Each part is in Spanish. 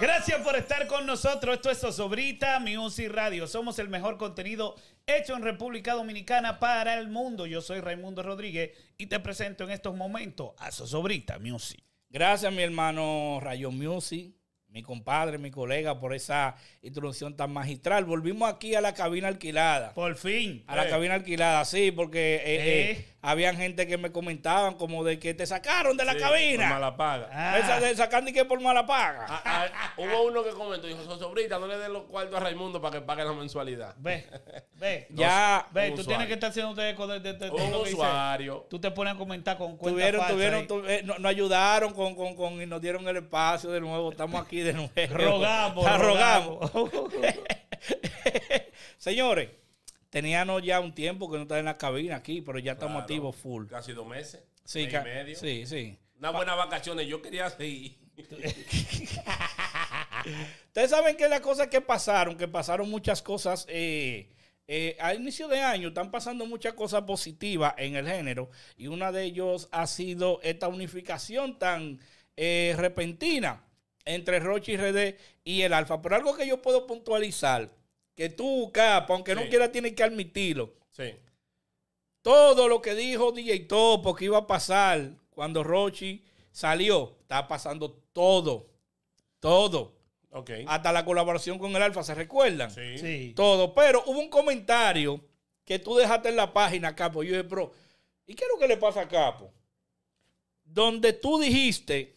Gracias por estar con nosotros. Esto es Sosobrita Music Radio. Somos el mejor contenido hecho en República Dominicana para el mundo. Yo soy Raimundo Rodríguez y te presento en estos momentos a Sosobrita Music. Gracias, mi hermano Rayo Music mi compadre, mi colega, por esa introducción tan magistral. Volvimos aquí a la cabina alquilada. Por fin. A la eh. cabina alquilada, sí, porque eh, eh, eh, habían gente que me comentaban como de que te sacaron de la cabina. Por mala paga. Ah. de sacar ni que por mala paga. Ah, ah, hubo uno que comentó, dijo, Sobrita, no le den los cuartos a Raimundo para que pague la mensualidad. Ve, ve. ya. Ve, tú tienes que estar haciendo un de, de, de, Un usuario. Tú te pones a comentar con cuenta, Tuvieron, tuvieron, no, nos ayudaron con, con, con, y nos dieron el espacio de nuevo. Estamos aquí de Rogamos. rogamos. Señores, teníamos ya un tiempo que no está en la cabina aquí, pero ya estamos activos full. Casi dos meses. Sí, sí, sí. buenas vacaciones. Yo quería seguir. Ustedes saben que las cosas que pasaron, que pasaron muchas cosas. Eh, eh, al inicio de año están pasando muchas cosas positivas en el género y una de ellos ha sido esta unificación tan eh, repentina entre Roche y Redé y el Alfa. Pero algo que yo puedo puntualizar, que tú, Capo, aunque no quiera, tienes que admitirlo. Sí. Todo lo que dijo DJ Topo que iba a pasar cuando Rochi salió, está pasando todo. Todo. Okay. Hasta la colaboración con el Alfa, ¿se recuerdan? Sí. sí. Todo. Pero hubo un comentario que tú dejaste en la página, Capo. Yo dije, pro ¿y qué es lo que le pasa a Capo? Donde tú dijiste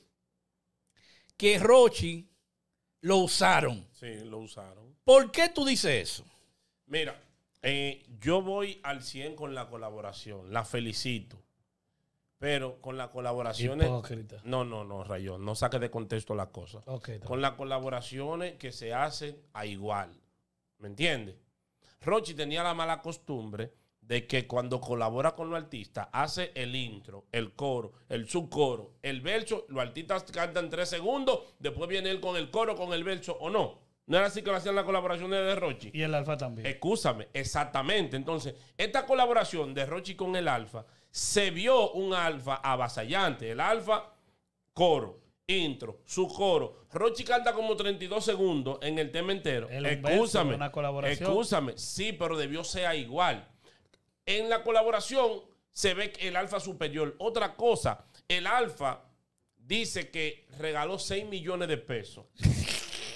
que Rochi lo usaron. Sí, lo usaron. ¿Por qué tú dices eso? Mira, eh, yo voy al 100 con la colaboración, la felicito. Pero con las colaboraciones. No, no, no, Rayón, no saques de contexto la cosa. con las colaboraciones que se hacen a igual. ¿Me entiendes? Rochi tenía la mala costumbre de que cuando colabora con los artistas, hace el intro, el coro, el subcoro, el verso, los artistas cantan tres segundos, después viene él con el coro, con el verso, o no. No era así que lo hacían las colaboraciones de Rochi. Y el Alfa también. Excúsame, exactamente. Entonces, esta colaboración de Rochi con el Alfa se vio un Alfa avasallante. El Alfa, coro, intro, su coro. Rochi canta como 32 segundos en el tema entero. El excúsame. Excúsame. Sí, pero debió ser igual. En la colaboración se ve el alfa superior. Otra cosa, el alfa dice que regaló 6 millones de pesos.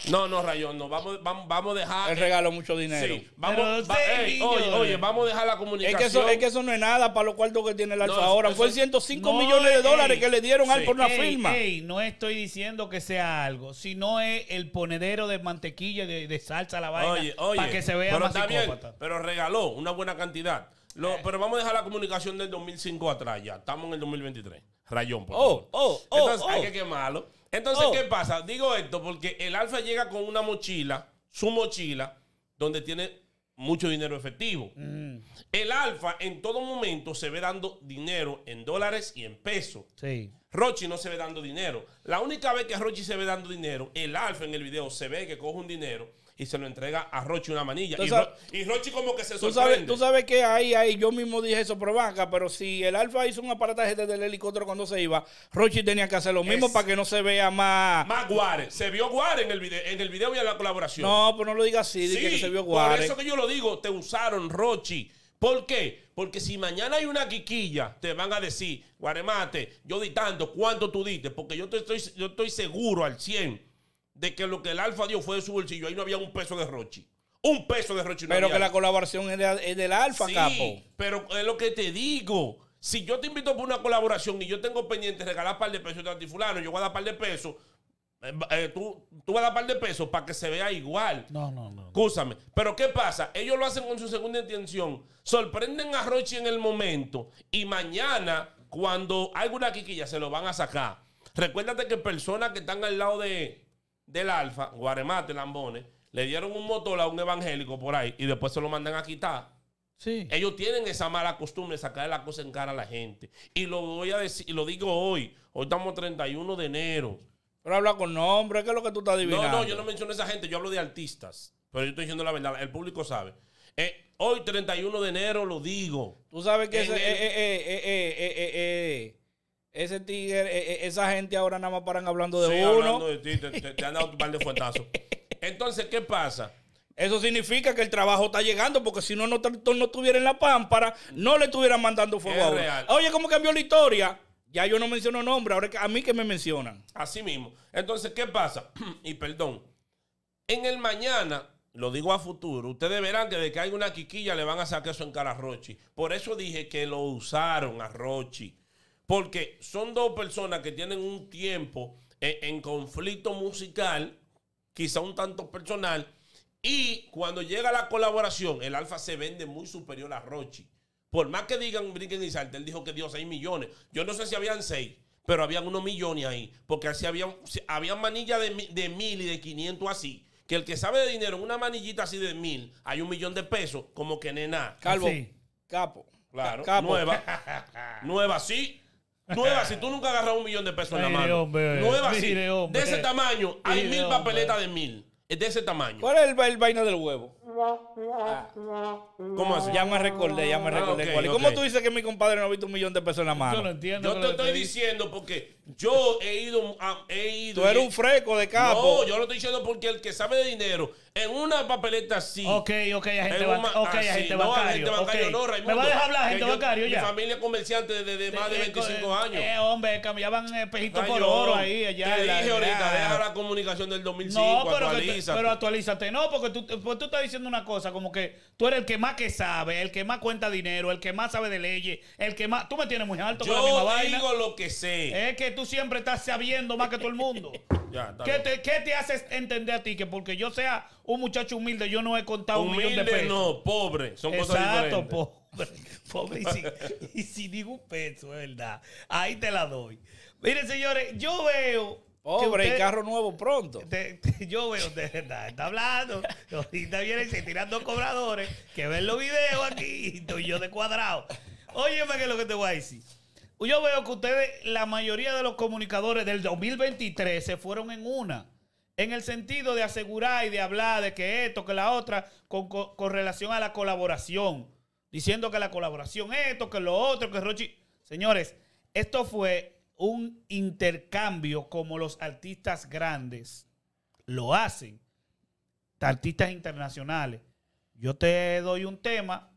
No, no, Rayón, no. Vamos, vamos, a dejar. Él eh, regaló mucho dinero. Sí, vamos, oye, oye, vamos a dejar la comunicación. Es que, eso, que eso no es nada para lo cuarto que tiene el Alfa ahora. Fue 105 millones de dólares que le dieron al por una firma. no estoy diciendo que sea algo, sino es el ponedero de mantequilla, de, de salsa, la vaina. Para que se vea más pero regaló una buena cantidad. Eh. pero vamos a dejar la comunicación del 2005 atrás ya. Estamos en el 2023. Rayón, por oh, favor. Oh, oh, Entonces, oh, hay que quemarlo. Entonces, oh. ¿qué pasa? Digo esto porque el Alfa llega con una mochila, su mochila, donde tiene mucho dinero efectivo. Mm. El Alfa en todo momento se ve dando dinero en dólares y en pesos. Sí. Rochi no se ve dando dinero. La única vez que Rochi se ve dando dinero, el Alfa en el video se ve que coge un dinero y se lo entrega a Rochi una manilla. Y, Rochi como que se sorprende. Tú sabes, que ahí, ahí, yo mismo dije eso por vaca, pero si el Alfa hizo un aparataje desde el helicóptero cuando se iba, Rochi tenía que hacer lo mismo para que no se vea más... Más Guare. Se vio Guare en el video, en el video y en la colaboración. No, pero no lo digas así, sí, que se vio Guare. por eso que yo lo digo, te usaron Rochi. ¿Por qué? Porque si mañana hay una quiquilla, te van a decir, Guaremate, yo di tanto, ¿cuánto tú diste? Porque yo, te estoy, yo estoy seguro al 100 de que lo que el Alfa dio fue de su bolsillo. Ahí no había un peso de Rochi. Un peso de Rochi. No pero que la colaboración es, del Alfa, sí, Pero es lo que te digo. Si yo te invito por una colaboración y yo tengo pendiente regalar par de pesos de antifulano, yo voy a dar par de pesos eh, eh, tú, vas a dar par de pesos para que se vea igual. No, no, no. Pero ¿qué pasa? Ellos lo hacen con su segunda intención. Sorprenden a Rochi en el momento. Y mañana, cuando hay una quiquilla, se lo van a sacar. Recuérdate que personas que están al lado de, del Alfa, Guaremate, Lambones, le dieron un motor a un evangélico por ahí y después se lo mandan a quitar. Sí. Ellos tienen esa mala costumbre de sacar la cosa en cara a la gente. Y lo voy a decir, y lo digo hoy. Hoy estamos 31 de enero. Pero habla con nombre, ¿qué es lo que tú estás adivinando? No, no, yo no menciono a esa gente, yo hablo de artistas. Pero yo estoy diciendo la verdad, el público sabe. Eh, hoy, 31 de enero, lo digo. Tú sabes que ese, ese tigre, eh, eh, esa gente ahora nada más paran hablando de sí, Hablando de ti, te, han dado un par de fuentazos. Entonces, ¿qué pasa? Eso significa que el trabajo está llegando, porque si no, no, no la pámpara, no le estuvieran mandando fuego es a Oye, ¿cómo cambió la historia? Ya yo no menciono nombre, ahora a mí que me mencionan. Así mismo. Entonces, ¿qué pasa? y perdón, en el mañana, lo digo a futuro, ustedes verán que de que hay una quiquilla le van a sacar eso en cara a Rochi. Por eso dije que lo usaron a Rochi. Porque son dos personas que tienen un tiempo en, en conflicto musical, quizá un tanto personal, y cuando llega la colaboración, el Alfa se vende muy superior a Rochi. Por más que digan, brinquen y salten, él dijo que dio 6 millones. Yo no sé si habían 6, pero habían unos millones ahí. Porque así había manillas de, de mil y de 500 así que el que sabe de dinero, una manillita así de mil, hay un millón de pesos, como que nena. Calvo. Capo. Claro. Capo. Nueva. nueva, sí. Nueva, si tú nunca agarras un millón de pesos en la mano. Hombre, nueva, sí. De ese tamaño, hay mil papeletas de mil. Es de ese tamaño. ¿Cuál es el vaina del huevo? Ah. ¿Cómo así? Ya me recordé, ya me ah, recordé. cuál. cómo tú dices que mi compadre no ha visto un millón de pesos en la mano? Yo no entiendo. Yo te estoy diciendo porque yo he ido, ah, he ido. Tú eres un freco de capo. No, yo lo estoy diciendo porque el que sabe de dinero en una papeleta así. Ok, ok, gente ba okay, agente gente gente okay. no, Raimundo, Me va a dejar hablar, agente yo, bancario ya. Mi familia comerciante desde eh, más de 25 eh, eh, años. Eh, hombre, cambiaban el por oro ahí, allá. Te dije ahorita, deja la comunicación del 2005, no, pero actualízate. pero actualízate, no, porque tú, pues tú estás diciendo una cosa como que tú eres el que más que sabe, el que más cuenta dinero, el que más sabe de leyes, el que más. Tú me tienes muy alto con la misma vaina. Yo digo lo que sé. Es que tú siempre estás sabiendo más que todo el mundo. Ya, ¿Qué, te, ¿Qué hace entender a ti que porque yo sea un muchacho humilde, yo no he contado un millón de pesos? no, pobre. Son Exacto, pobre. Pobre. Y sin, y sin ningún peso, es verdad. Ahí te la doy. Miren, señores, yo veo Pobre, el carro nuevo pronto. yo veo, usted está, hablando, ahorita vienen se tiran cobradores que ven los videos aquí y yo de cuadrado. Óyeme que es lo que te voy a decir. Yo veo que ustedes, la mayoría de los comunicadores del 2023 se fueron en una. En el sentido de asegurar y de hablar de que esto, que la otra, con, con relación a la colaboración. Diciendo que la colaboración esto, que lo otro, que Rochi. Señores, esto fue un intercambio como los artistas grandes lo hacen, artistas internacionales. Yo te doy un tema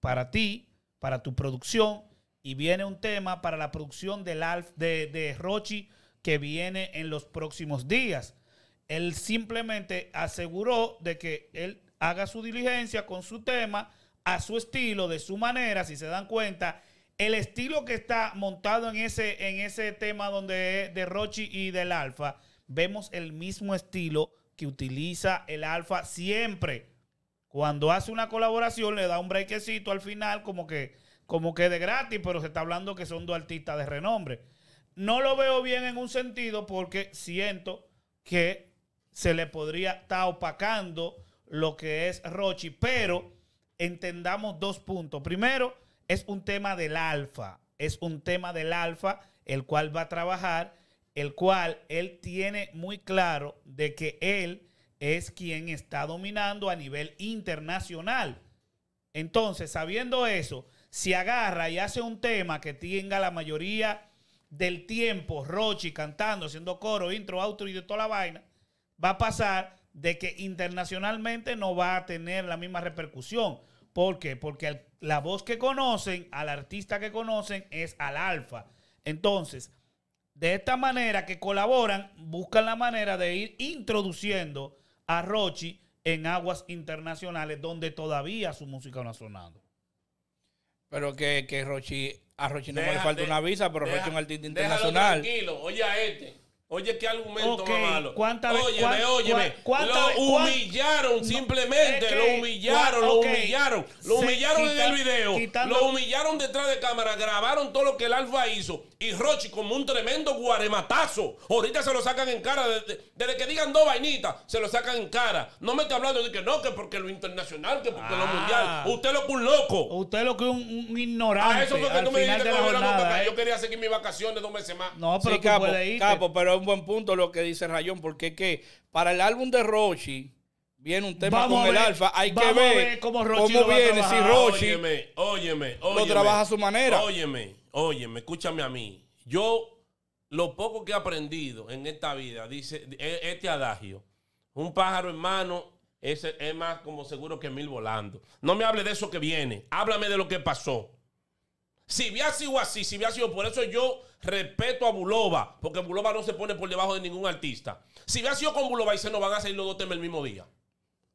para ti, para tu producción, y viene un tema para la producción del Alf, de, de Rochi que viene en los próximos días. Él simplemente aseguró de que él haga su diligencia con su tema a su estilo, de su manera, si se dan cuenta, el estilo que está montado en ese, en ese tema donde de Rochi y del Alfa, vemos el mismo estilo que utiliza el Alfa siempre. Cuando hace una colaboración, le da un brequecito al final, como que, como que de gratis, pero se está hablando que son dos artistas de renombre. No lo veo bien en un sentido porque siento que se le podría estar opacando lo que es Rochi, pero entendamos dos puntos. Primero, es un tema del alfa, es un tema del alfa el cual va a trabajar, el cual él tiene muy claro de que él es quien está dominando a nivel internacional. Entonces, sabiendo eso, si agarra y hace un tema que tenga la mayoría del tiempo Rochi cantando, haciendo coro, intro, outro y de toda la vaina, va a pasar de que internacionalmente no va a tener la misma repercusión. ¿Por qué? Porque la voz que conocen, al artista que conocen, es al alfa. Entonces, de esta manera que colaboran, buscan la manera de ir introduciendo a Rochi en aguas internacionales donde todavía su música no ha sonado. Pero que, Rochi, a Rochi no le falta una visa, pero Rochi es un artista internacional. Tranquilo, oye a este. Oye, qué argumento malo. ¿Cuántas veces? Óyeme, óyeme. lo humillaron simplemente. lo humillaron, lo humillaron. Lo humillaron en el video. lo humillaron detrás de cámara. Grabaron todo lo que el Alfa hizo. Y Rochi como un tremendo guarematazo. Ahorita se lo sacan en cara. Desde, que digan dos vainitas, se lo sacan en cara. No me estoy hablando de que no, que porque lo internacional, que porque lo ah. mundial. Usted lo que un loco. Usted lo que un, ignorante. A eso fue que tú me dijiste que yo ¿eh? quería seguir mis vacaciones dos meses más. No, pero tú capo, capo, pero buen punto lo que dice Rayón, porque que para el álbum de Rochi viene un tema como el alfa. Hay que ver, cómo, viene. Si Rochi óyeme, óyeme, trabaja a su manera. Óyeme, óyeme, escúchame a mí. Yo, lo poco que he aprendido en esta vida, dice e, este adagio: un pájaro en mano es, es más como seguro que mil volando. No me hable de eso que viene. Háblame de lo que pasó. Si hubiera sido así, si hubiera sido por eso yo respeto a Bulova, porque Bulova no se pone por debajo de ningún artista. Si hubiera sido con Bulova y se nos van a salir los dos temas el mismo día.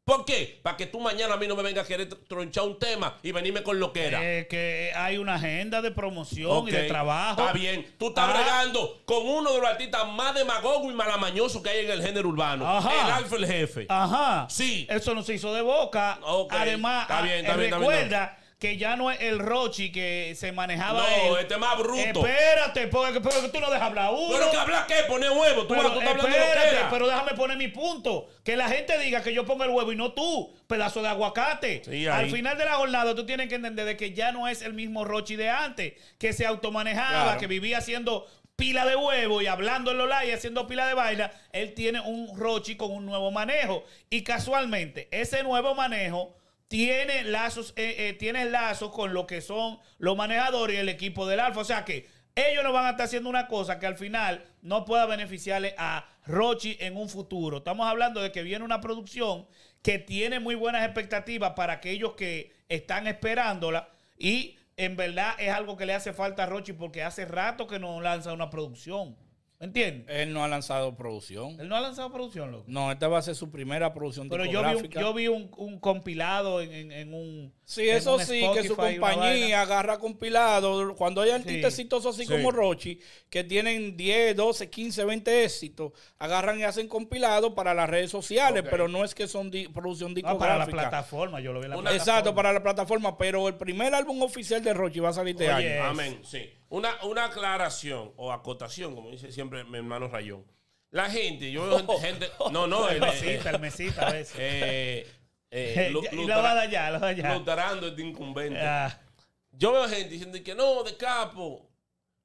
¿Por qué? Para que tú mañana a mí no me vengas a querer tronchar un tema y venirme con lo que era. que hay una agenda de promoción y de trabajo. Está bien. Tú estás ah. bregando con uno de los artistas más demagogos y malamañosos que hay en el género urbano. Ajá. El Alfa el Jefe. Ajá. Sí. Eso no se hizo de boca. Además, está eh, recuerda que ya no es el Rochi que se manejaba. No, este es más bruto. Espérate, porque, tú no dejas hablar uno. Pero que hablas qué, pone huevo. pero, espérate, pero déjame poner mi punto. Que la gente diga que yo pongo el huevo y no tú, pedazo de aguacate. Al final de la jornada tú tienes que entender de que ya no es el mismo Rochi de antes, que se automanejaba, que vivía haciendo pila de huevo y hablando en los y haciendo pila de baila él tiene un Rochi con un nuevo manejo. Y casualmente, ese nuevo manejo tiene lazos, eh, eh, tiene lazos con lo que son los manejadores y el equipo del Alfa. O sea que ellos no van a estar haciendo una cosa que al final no pueda beneficiarle a Rochi en un futuro. Estamos hablando de que viene una producción que tiene muy buenas expectativas para aquellos que están esperándola y en verdad es algo que le hace falta a Rochi porque hace rato que no lanza una producción. ¿Me entiendes? Él no ha lanzado producción. Él no ha lanzado producción, loco. No, esta va a ser su primera producción Pero yo vi un, yo vi un, compilado en, un. Sí, eso sí, que su compañía agarra compilado. Cuando hay artistas exitosos así como Rochi, que tienen 10, 12, 15, 20 éxitos, agarran y hacen compilado para las redes sociales, pero no es que son producción discográfica. para la plataforma, yo lo vi en la plataforma. Exacto, para la plataforma, pero el primer álbum oficial de Rochi va a salir de este Amén, sí. Una, aclaración o acotación, como dice siempre mi hermano Rayón. La gente, yo veo oh, gente. Oh, no, no, oh, el, mesita, el mesita a veces. Eh, eh va a allá, Lutarando este incumbente. Ah. Yo veo gente diciendo que no, de capo,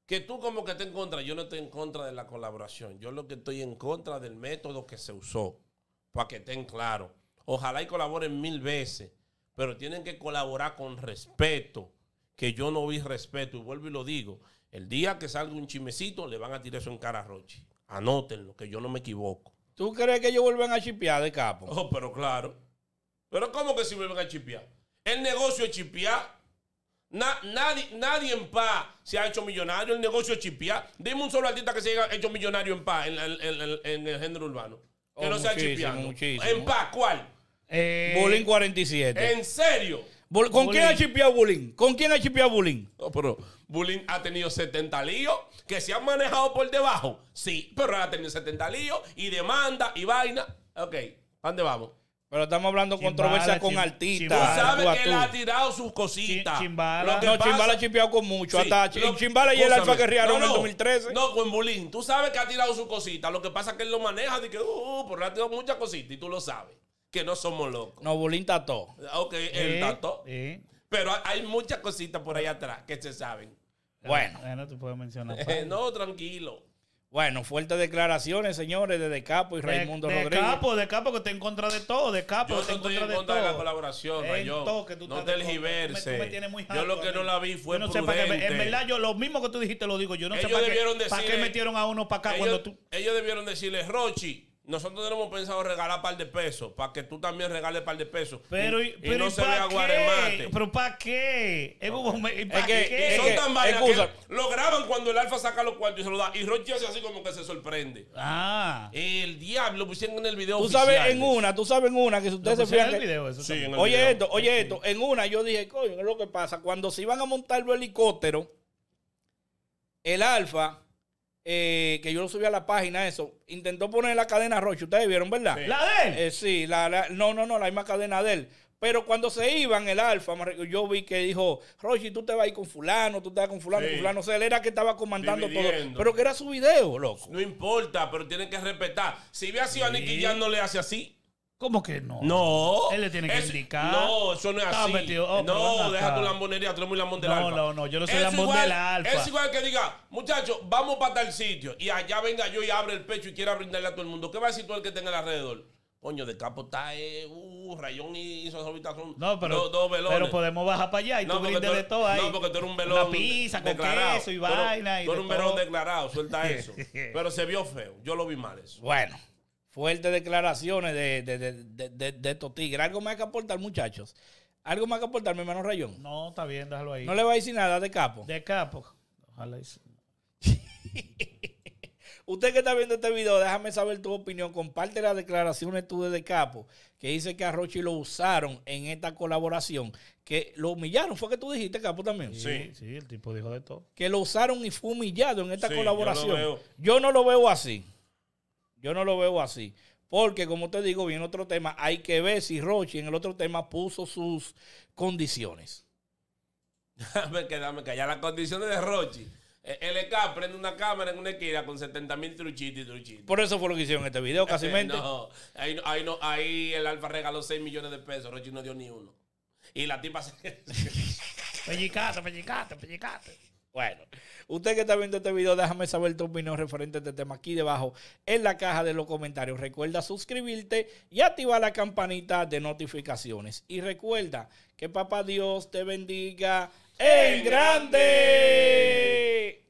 que tú como que estás en contra. Yo no estoy en contra de la colaboración. Yo lo que estoy en contra del método que se usó, para que estén claros. Ojalá y colaboren mil veces, pero tienen que colaborar con respeto que yo no vi respeto, y vuelvo y lo digo, el día que salga un chimecito le van a tirar eso en cara a Rochi. Anótenlo, que yo no me equivoco. ¿Tú crees que ellos vuelven a chipear de capo? Oh, pero claro. Pero ¿cómo que si vuelven a chipear? El negocio es chipear. nadie, nadie en paz se ha hecho millonario. El negocio es chipear. Dime un solo artista que se haya hecho millonario en paz en, el género urbano. Que oh, no sea chipeando. ¿En paz cuál? Eh, Bolín 47. ¿En serio? ¿Con quién ha chipeado Bullying? ¿Con quién ha chipeado Bullying? No, pero bulín ha tenido 70 líos que se han manejado por debajo. Sí, pero ha tenido 70 líos y demanda y vaina. Ok, dónde vamos? Pero estamos hablando de controversia con artistas. Tú sabes que él ha tirado sus cositas. Chimbala. no, Chimbala ha chipeado con mucho. hasta Chimbala y el Alfa que rieron en 2013. No, con Bulín. Tú sabes que ha tirado sus cositas. Lo que pasa es que él lo maneja. Dice que, uh, uh, uh, pero ha tirado muchas cositas y tú lo sabes que no somos locos. No, Bulín tató. Ok, el tató. Pero hay muchas cositas por ahí atrás que se saben. Bueno. no te puedes mencionar. no, tranquilo. Bueno, fuertes declaraciones, señores, de De Capo y Raimundo Rodríguez. De Capo, De Capo, que está en contra de todo. De Capo, Yo estoy en contra, en contra de, la colaboración, Rayón. No te Giverse yo lo que no la vi fue prudente. en verdad, yo lo mismo que tú dijiste lo digo. Yo no ellos sé para, qué, para metieron a uno para acá cuando tú... Ellos debieron decirle, Rochi, nosotros tenemos pensado regalar par de pesos para que tú también regales par de pesos. Pero, y, pero no se vea guaremate. Pero ¿para qué? Es que, qué? Son tan malas que lo graban cuando el alfa saca los cuartos y se lo da. Y Rochi hace así como que se sorprende. Ah. El diablo pusieron en el video. Tú oficial, sabes en una, tú sabes en una que si ustedes se fijan. Sí, oye esto, oye esto. En una yo dije, coño, ¿qué es lo que pasa? Cuando se iban a montar los helicópteros, el alfa eh, que yo lo subí a la página, eso, intentó poner la cadena Roche, ustedes vieron, ¿verdad? ¿La de eh, sí, la, no, no, no, la misma cadena de él. Pero cuando se iban, el Alfa, yo vi que dijo, Rochi, tú te vas a ir con fulano, tú te vas con fulano, fulano. O sea, él era que estaba comandando todo. Pero que era su video, loco. No importa, pero tienen que respetar. Si ve sido sí. a ya no le hace así. ¿Cómo que no? No. Él le tiene que indicar. No, eso no es así. Oh, no, deja tu lambonería, tú eres muy lambón del no, alfa. No, no, no, yo no soy es lambón alfa. Es igual que diga, muchachos, vamos para tal sitio. Y allá venga yo y abre el pecho y quiera brindarle a todo el mundo. ¿Qué va a decir tú el que tenga alrededor? Coño, de capo está, eh, uh, Rayón y robitas son no, pero, dos, velones. Pero podemos bajar para allá y no, tú brindes de todo ahí. No, porque tú eres un velón. Una pizza con queso y vaina. Tú, tú eres un velón declarado, suelta eso. pero se vio feo, yo lo vi mal eso. Bueno fuertes declaraciones de, de, de, estos tigres. Algo más que aportar, muchachos. Algo más que aportar, mi hermano Rayón. No, está bien, déjalo ahí. No le va a decir nada de capo. De capo. Ojalá. Usted que está viendo este video, déjame saber tu opinión. Comparte las declaraciones tú de, Capo, que dice que a Rochi lo usaron en esta colaboración, que lo humillaron. Fue que tú dijiste, Capo, también. Sí, sí, el tipo dijo de todo. Que lo usaron y fue humillado en esta colaboración. yo, no lo veo así. Yo no lo veo así. Porque, como te digo, bien otro tema. Hay que ver si Rochi en el otro tema puso sus condiciones. Dame que, dame que. Ya las condiciones de Rochi. Eh, LK prende una cámara en una esquina con 70 mil truchitos y truchitos. Por eso fue lo que hicieron en este video, casi no, ahí, ahí, no, ahí el Alfa regaló 6 millones de pesos. Rochi no dio ni uno. Y la tipa se. pellicate, pellicate, bueno, usted que está viendo este video, déjame saber tu opinión referente a este tema aquí debajo en la caja de los comentarios. Recuerda suscribirte y activar la campanita de notificaciones. Y recuerda que Papá Dios te bendiga en grande.